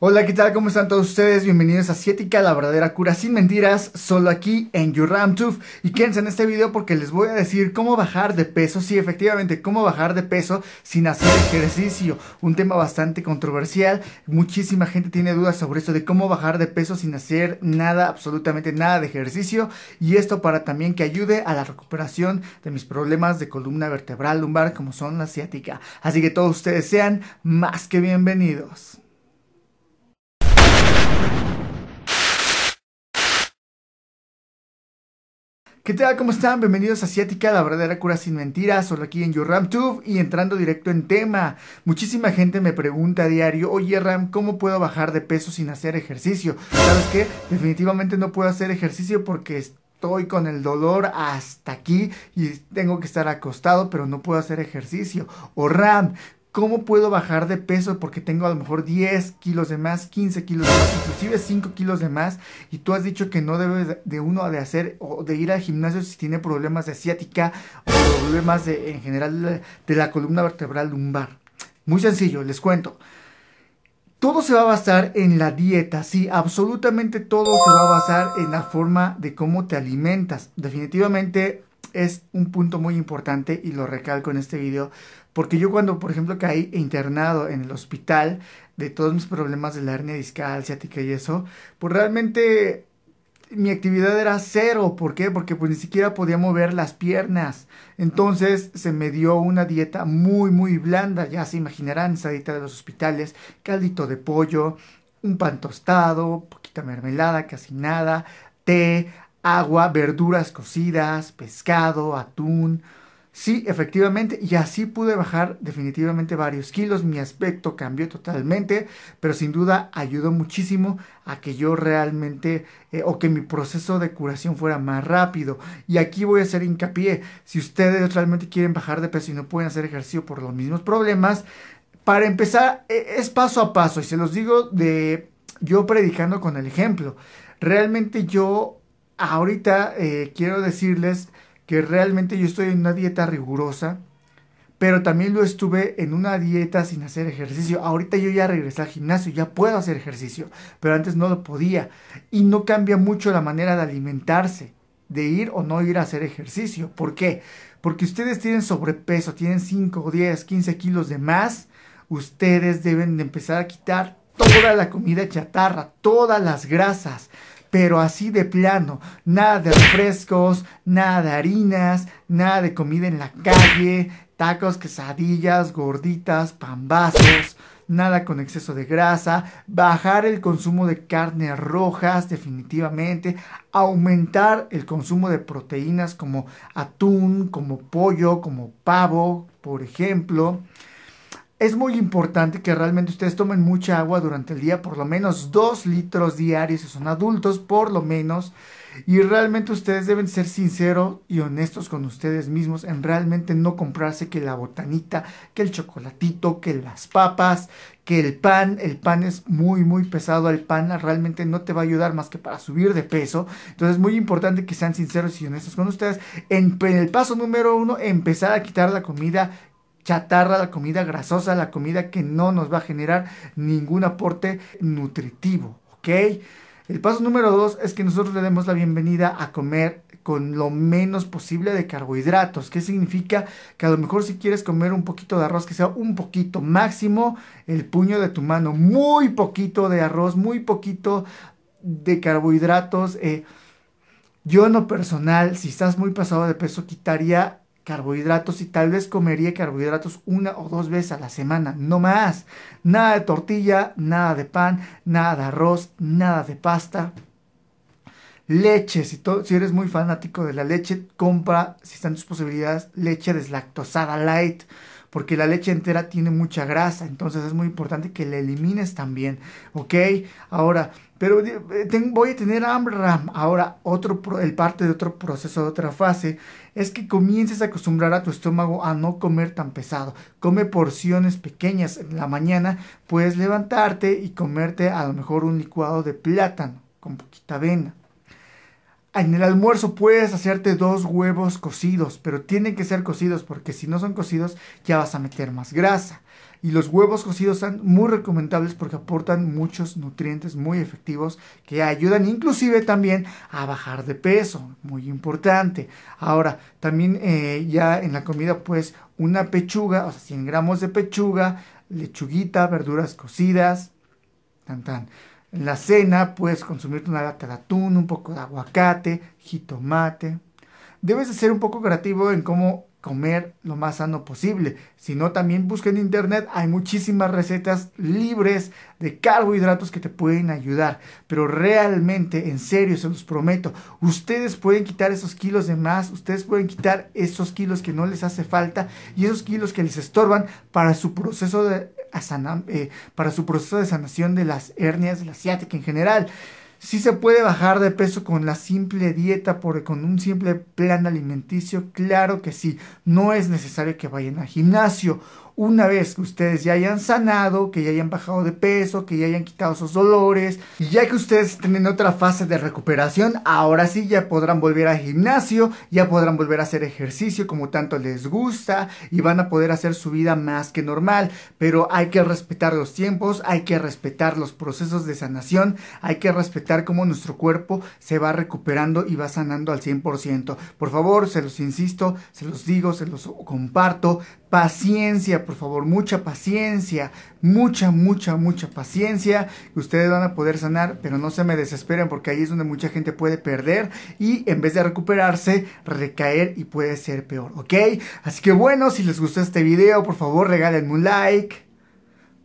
Hola, ¿qué tal? ¿Cómo están todos ustedes? Bienvenidos a ciática la verdadera cura sin mentiras, solo aquí en Your Tooth. Y quédense en este video porque les voy a decir cómo bajar de peso, sí, efectivamente, cómo bajar de peso sin hacer ejercicio. Un tema bastante controversial, muchísima gente tiene dudas sobre esto de cómo bajar de peso sin hacer nada, absolutamente nada de ejercicio. Y esto para también que ayude a la recuperación de mis problemas de columna vertebral lumbar como son la ciática. Así que todos ustedes sean más que bienvenidos. ¿Qué tal? ¿Cómo están? Bienvenidos a Asiática, la verdadera cura sin mentiras, solo aquí en Tube y entrando directo en tema. Muchísima gente me pregunta a diario, oye Ram, ¿cómo puedo bajar de peso sin hacer ejercicio? ¿Sabes qué? Definitivamente no puedo hacer ejercicio porque estoy con el dolor hasta aquí y tengo que estar acostado, pero no puedo hacer ejercicio. O Ram, ¿Cómo puedo bajar de peso? Porque tengo a lo mejor 10 kilos de más, 15 kilos de más, inclusive 5 kilos de más. Y tú has dicho que no debes de uno de hacer o de ir al gimnasio si tiene problemas de asiática o problemas en general de la columna vertebral lumbar. Muy sencillo, les cuento. Todo se va a basar en la dieta, sí, absolutamente todo se va a basar en la forma de cómo te alimentas. Definitivamente es un punto muy importante y lo recalco en este video, porque yo cuando, por ejemplo, caí internado en el hospital de todos mis problemas de la hernia discal, ciática y eso, pues realmente mi actividad era cero. ¿Por qué? Porque pues ni siquiera podía mover las piernas. Entonces se me dio una dieta muy, muy blanda. Ya se imaginarán esa dieta de los hospitales. Caldito de pollo, un pan tostado, poquita mermelada, casi nada, té, agua, verduras cocidas, pescado, atún. Sí, efectivamente, y así pude bajar definitivamente varios kilos, mi aspecto cambió totalmente, pero sin duda ayudó muchísimo a que yo realmente eh, o que mi proceso de curación fuera más rápido. Y aquí voy a hacer hincapié, si ustedes realmente quieren bajar de peso y no pueden hacer ejercicio por los mismos problemas, para empezar e, es paso a paso y se los digo de yo predicando con el ejemplo. Realmente yo ahorita eh, quiero decirles que realmente yo estoy en una dieta rigurosa, pero también lo estuve en una dieta sin hacer ejercicio. Ahorita yo ya regresé al gimnasio, ya puedo hacer ejercicio, pero antes no lo podía. Y no cambia mucho la manera de alimentarse, de ir o no ir a hacer ejercicio. ¿Por qué? Porque ustedes tienen sobrepeso, tienen 5, 10, 15 kilos de más, ustedes deben empezar a quitar toda la comida chatarra, todas las grasas pero así de plano, nada de refrescos, nada de harinas, nada de comida en la calle, tacos, quesadillas, gorditas, pambazos, nada con exceso de grasa, bajar el consumo de carnes rojas definitivamente, aumentar el consumo de proteínas como atún, como pollo, como pavo, por ejemplo es muy importante que realmente ustedes tomen mucha agua durante el día, por lo menos 2 litros diarios si son adultos, por lo menos. Y realmente ustedes deben ser sinceros y honestos con ustedes mismos en realmente no comprarse que la botanita, que el chocolatito, que las papas, que el pan. El pan es muy, muy pesado. El pan realmente no te va a ayudar más que para subir de peso. Entonces es muy importante que sean sinceros y honestos con ustedes. En, en el paso número uno, empezar a quitar la comida chatarra, la comida grasosa, la comida que no nos va a generar ningún aporte nutritivo, ¿ok? El paso número dos es que nosotros le demos la bienvenida a comer con lo menos posible de carbohidratos. ¿Qué significa? Que a lo mejor si quieres comer un poquito de arroz, que sea un poquito máximo el puño de tu mano, muy poquito de arroz, muy poquito de carbohidratos. Eh, yo en lo personal, si estás muy pasado de peso, quitaría carbohidratos y tal vez comería carbohidratos una o dos veces a la semana, no más. Nada de tortilla, nada de pan, nada de arroz, nada de pasta. Leche, si, si eres muy fanático de la leche, compra, si están tus posibilidades, leche deslactosada light porque la leche entera tiene mucha grasa, entonces es muy importante que la elimines también, ¿ok? Ahora, pero eh, voy a tener hambre, Ahora, otro, el parte de otro proceso, de otra fase, es que comiences a acostumbrar a tu estómago a no comer tan pesado. Come porciones pequeñas. En la mañana puedes levantarte y comerte a lo mejor un licuado de plátano con poquita avena en el almuerzo puedes hacerte dos huevos cocidos, pero tienen que ser cocidos porque si no son cocidos ya vas a meter más grasa. Y los huevos cocidos son muy recomendables porque aportan muchos nutrientes muy efectivos que ayudan inclusive también a bajar de peso, muy importante. Ahora, también eh, ya en la comida pues una pechuga, o sea, 100 gramos de pechuga, lechuguita, verduras cocidas, tan tan. En la cena puedes consumirte una lata de atún, un poco de aguacate, jitomate. Debes de ser un poco creativo en cómo comer lo más sano posible. Si no, también busca en internet. Hay muchísimas recetas libres de carbohidratos que te pueden ayudar. Pero realmente, en serio, se los prometo, ustedes pueden quitar esos kilos de más, ustedes pueden quitar esos kilos que no les hace falta y esos kilos que les estorban para su proceso de eh, para su proceso de sanación de las hernias de la ciática en general. Si se puede bajar de peso con la simple dieta, por, con un simple plan alimenticio, claro que sí. No es necesario que vayan al gimnasio una vez que ustedes ya hayan sanado, que ya hayan bajado de peso, que ya hayan quitado sus dolores, y ya que ustedes tienen otra fase de recuperación, ahora sí ya podrán volver al gimnasio, ya podrán volver a hacer ejercicio como tanto les gusta y van a poder hacer su vida más que normal, pero hay que respetar los tiempos, hay que respetar los procesos de sanación, hay que respetar cómo nuestro cuerpo se va recuperando y va sanando al 100%. Por favor, se los insisto, se los digo, se los comparto, paciencia, por favor, mucha paciencia, mucha, mucha, mucha paciencia, ustedes van a poder sanar, pero no se me desesperen porque ahí es donde mucha gente puede perder y en vez de recuperarse, recaer y puede ser peor, ¿ok? Así que bueno, si les gustó este video, por favor, regálenme un like.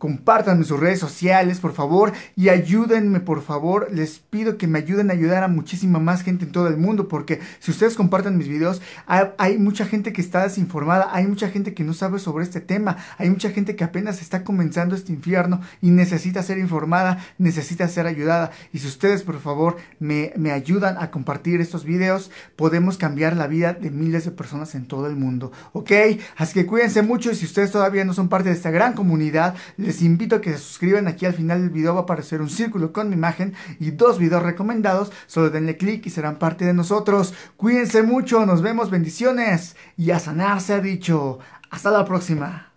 Compartan sus redes sociales, por favor, y ayúdenme, por favor. Les pido que me ayuden a ayudar a muchísima más gente en todo el mundo, porque si ustedes comparten mis videos, hay, mucha gente que está desinformada, hay mucha gente que no sabe sobre este tema, hay mucha gente que apenas está comenzando este infierno y necesita ser informada, necesita ser ayudada. Y si ustedes, por favor, me, ayudan a compartir estos videos, podemos cambiar la vida de miles de personas en todo el mundo, ¿ok? Así que cuídense mucho y si ustedes todavía no son parte de esta gran comunidad, les invito a que se suscriban. Aquí al final del video va a aparecer un círculo con mi imagen y dos videos recomendados. Solo denle clic y serán parte de nosotros. Cuídense mucho. Nos vemos. Bendiciones. Y a sanar se ha dicho. Hasta la próxima.